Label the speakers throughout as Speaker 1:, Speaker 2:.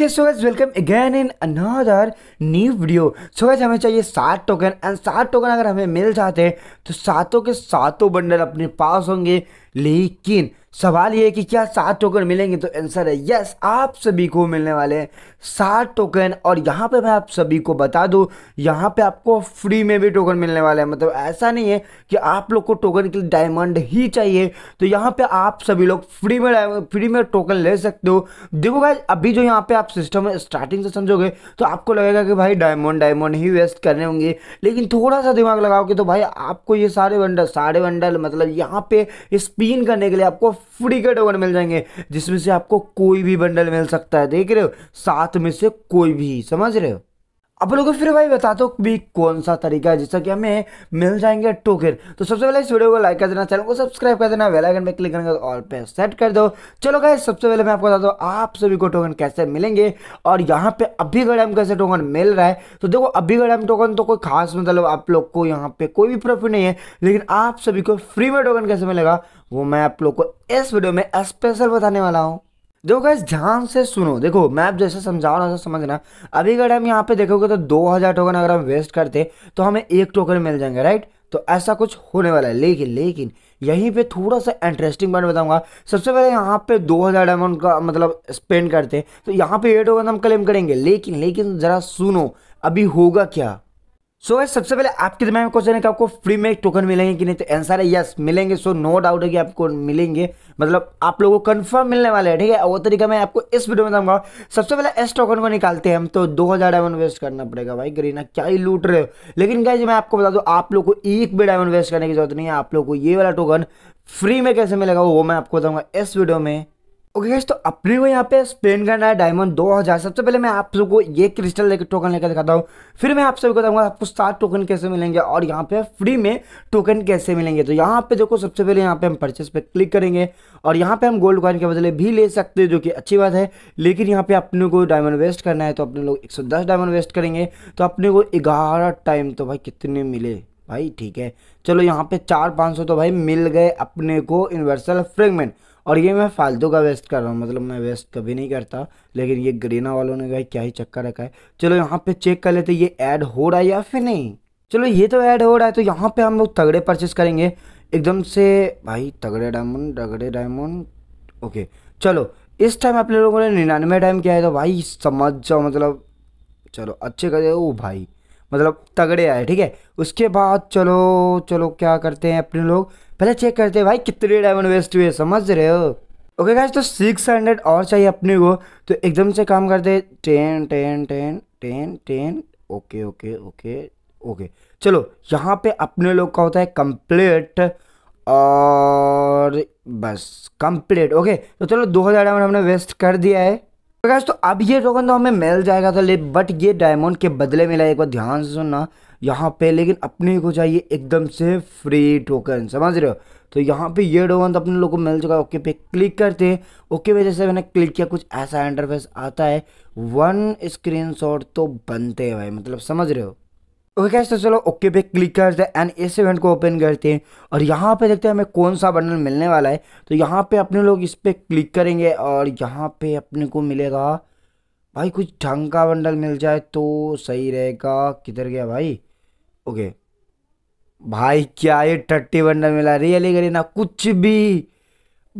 Speaker 1: okay so guys welcome again in another new video so guys हमें चाहिए सात token and सात token अगर हमें मिल जाते हैं तो सातों के सातों बंडल अपने पास होंगे लेकिन सवाल ये है कि क्या सात टोकन मिलेंगे तो आंसर है यस आप सभी को मिलने वाले हैं सात टोकन और यहाँ पे मैं आप सभी को बता दूँ यहाँ पे आपको फ्री में भी टोकन मिलने वाला है मतलब ऐसा नहीं है कि आप लोग को टोकन के लिए डायमंड ही चाहिए तो यहाँ पे आप सभी लोग फ्री में फ्री में टोकन ले सकते हो देखो भाई अभी जो यहाँ पे आप सिस्टम है स्टार्टिंग से समझोगे तो आपको लगेगा कि भाई डायमंड डायमंड ही वेस्ट करने होंगे लेकिन थोड़ा सा दिमाग लगाओगे तो भाई आपको ये सारे वंडल सारे वंडल मतलब यहाँ पे इस स्पिन करने के लिए आपको फ्री के टोकन मिल जाएंगे जिसमें से आपको कोई भी बंडल मिल सकता है देख रहे हो साथ में से कोई भी समझ रहे हो आप लोगों को फिर भाई बता दो भी कौन सा तरीका है जिससे कि हमें मिल जाएंगे टोकन तो सबसे पहले इस वीडियो को लाइक कर देना चैनल को सब्सक्राइब कर देना बेल आइकन पे क्लिक करना ऑल पे सेट कर दो चलो गाइस सबसे पहले मैं आपको बता दूँ आप सभी को टोकन कैसे मिलेंगे और यहाँ पे अभी गड़म कैसे टोकन मिल रहा है तो देखो अभी गड़म टोकन तो कोई खास मतलब आप लोग को यहाँ पे कोई भी प्रॉफिट नहीं है लेकिन आप सभी को फ्री में टोकन कैसे मिलेगा वो मैं आप लोग को इस वीडियो में स्पेशल बताने वाला हूँ देखो गैस ध्यान से सुनो देखो मैं आप जैसे समझा रहा हूँ समझना अभी अगर हम यहाँ पे देखोगे तो 2000 टोकन अगर हम वेस्ट करते तो हमें एक टोकन मिल जाएंगे राइट तो ऐसा कुछ होने वाला है लेकिन लेकिन यहीं पे थोड़ा सा इंटरेस्टिंग पॉइंट बताऊंगा सबसे पहले यहाँ पे 2000 डायमंड का मतलब स्पेंड करते तो यहाँ पे ये टोकन हम क्लेम करेंगे लेकिन लेकिन ज़रा सुनो अभी होगा क्या सो so, सबसे पहले आपके दिमाग में क्वेश्चन है कि आपको फ्री में टोकन मिलेंगे कि नहीं तो आंसर है यस मिलेंगे सो नो डाउट है कि आपको मिलेंगे मतलब आप लोगों को कंफर्म मिलने वाले हैं ठीक है वो तरीका मैं आपको इस वीडियो में दूंगा सबसे पहले एस टोकन को निकालते हैं हम तो 2000 डायमंड वेस्ट करना पड़ेगा भाई गरीना क्या ही लूट रहे हो लेकिन क्या मैं आपको बता दूँ आप लोग को एक भी डायमंड वेस्ट करने की जरूरत नहीं है आप लोग को ये वाला टोकन फ्री में कैसे मिलेगा वो मैं आपको बताऊंगा इस वीडियो में ओके okay, तो अपने को यहाँ पे स्पेन करना है डायमंड 2000 सबसे पहले मैं आप सबको ये क्रिस्टल लेकर टोकन लेकर दिखाता हूँ फिर मैं आप को बताऊंगा आपको सात टोकन कैसे मिलेंगे और यहाँ पे फ्री में टोकन कैसे मिलेंगे तो यहाँ पे देखो सबसे पहले यहाँ पे हम परचेस पे क्लिक करेंगे और यहाँ पे हम गोल्ड कॉइन के बदले भी ले सकते हैं जो कि अच्छी बात है लेकिन यहाँ पे अपने को डायमंड वेस्ट करना है तो अपने लोग एक डायमंड वेस्ट करेंगे तो अपने को ग्यारह टाइम तो भाई कितने मिले भाई ठीक है चलो यहाँ पे चार पाँच तो भाई मिल गए अपने को यूनिवर्सल फ्रेगमेंट और ये मैं फालतू का वेस्ट कर रहा हूँ मतलब मैं वेस्ट कभी नहीं करता लेकिन ये ग्रीना वालों ने भाई क्या ही चक्कर रखा है चलो यहाँ पे चेक कर लेते ये ऐड हो रहा है या फिर नहीं चलो ये तो ऐड हो रहा है तो यहाँ पे हम लोग तगड़े परचेस करेंगे एकदम से भाई तगड़े डायमंड तगड़े डायमंड ओके चलो इस टाइम अपने लोगों ने निन्यानवे टाइम किया है तो भाई समझ जाओ मतलब चलो अच्छे करे ओ भाई मतलब तगड़े आए ठीक है उसके बाद चलो चलो क्या करते हैं अपने लोग पहले चेक करते हैं भाई कितने डायमंड वेस्ट हुए समझ रहे हो ओके गाइज तो सिक्स हंड्रेड और चाहिए अपने को तो एकदम से काम करते ten ten ten ten ten okay okay okay okay चलो यहाँ पे अपने लोग का होता है कंप्लीट और बस कंप्लीट ओके तो चलो दो हज़ार डायमंड हमने वेस्ट कर दिया है प्रकाश तो अब ये टोकन तो हमें मिल जाएगा तो ले बट ये डायमंड के बदले मिला एक बार ध्यान से सुनना यहाँ पे लेकिन अपने को चाहिए एकदम से फ्री टोकन समझ रहे हो तो यहाँ पे ये टोकन तो अपने लोग को मिल चुका है ओके पे क्लिक करते हैं ओके पे जैसे मैंने क्लिक किया कुछ ऐसा इंटरफेस आता है वन स्क्रीन तो बनते हैं भाई मतलब समझ रहे हो ओके okay तो चलो ओके पे क्लिक करते हैं एंड इस इवेंट को ओपन करते हैं और यहाँ पे देखते हैं हमें कौन सा बंडल मिलने वाला है तो यहाँ पे अपने लोग इस पर क्लिक करेंगे और यहाँ पे अपने को मिलेगा भाई कुछ ढंग का बंडल मिल जाए तो सही रहेगा किधर गया भाई ओके भाई क्या ये टट्टी बंडल मिला रियली करी ना कुछ भी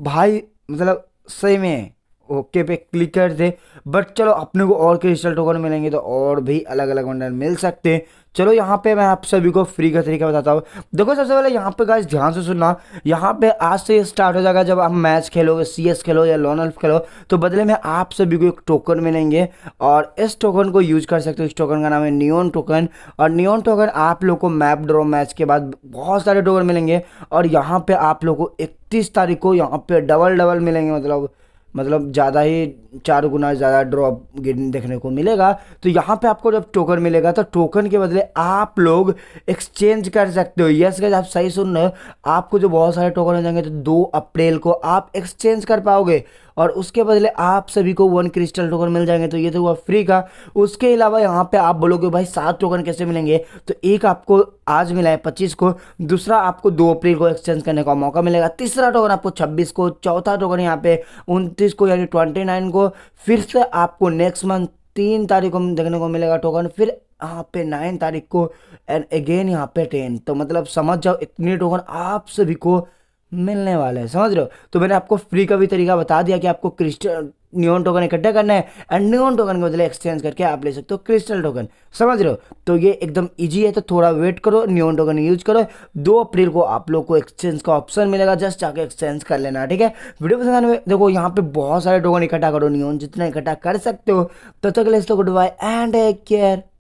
Speaker 1: भाई मतलब सही में ओके पे क्लिक कर दे बट चलो अपने को और के रिजल्ट टोकन मिलेंगे तो और भी अलग अलग वंडर मिल सकते हैं चलो यहाँ पे मैं आप सभी को फ्री का तरीका बताता हूँ देखो सबसे पहले यहाँ पे गाइस ध्यान से सुनना यहाँ पे आज से स्टार्ट हो जाएगा जब आप मैच खेलोगे सी एस खेलो या लॉन एल्फ खेलो तो बदले में आप सभी को एक टोकन मिलेंगे और इस टोकन को यूज कर सकते हो इस टोकन का नाम है नियोन टोकन और नियोन टोकन आप लोग को मैप ड्रॉ मैच के बाद बहुत सारे टोकन मिलेंगे और यहाँ पर आप लोग को इकतीस तारीख को यहाँ पर डबल डबल मिलेंगे मतलब मतलब ज़्यादा ही चार गुना ज़्यादा ड्रॉप गिरने देखने को मिलेगा तो यहाँ पे आपको जब टोकन मिलेगा तो टोकन के बदले आप लोग एक्सचेंज कर सकते हो यस आप सही सुन रहे हो आपको जो बहुत सारे टोकन हो जाएंगे तो दो अप्रैल को आप एक्सचेंज कर पाओगे और उसके बदले आप सभी को वन क्रिस्टल टोकन मिल जाएंगे तो ये तो हुआ फ्री का उसके अलावा यहाँ पर आप बोलोगे भाई सात टोकन कैसे मिलेंगे तो एक आपको आज मिला है पच्चीस को दूसरा आपको दो अप्रैल को एक्सचेंज करने का मौका मिलेगा तीसरा टोकन आपको छब्बीस को चौथा टोकन यहाँ पे उनतीस को यानी ट्वेंटी नाइन को फिर से आपको नेक्स्ट मंथ तीन तारीख को देखने को मिलेगा टोकन फिर यहाँ पे नाइन तारीख को एंड अगेन यहाँ पे टेन तो मतलब समझ जाओ इतने टोकन आप सभी को मिलने वाले हैं समझ रहे हो तो मैंने आपको फ्री का भी तरीका बता दिया कि आपको क्रिस्टल न्यून टोकन इकट्ठा करना है एंड न्यून टोकन के बदले एक्सचेंज करके आप ले सकते हो क्रिस्टल टोकन समझ रहे हो तो ये एकदम ईजी है तो थोड़ा वेट करो न्यून टोकन यूज करो दो अप्रैल को आप लोग को एक्सचेंज का ऑप्शन मिलेगा जस्ट जाके एक्सचेंज कर लेना ठीक है वीडियो पसंद आने देखो यहाँ पे बहुत सारे टोकन इकट्ठा करो न्यून जितना इकट्ठा कर सकते हो तब तक ले good bye and take care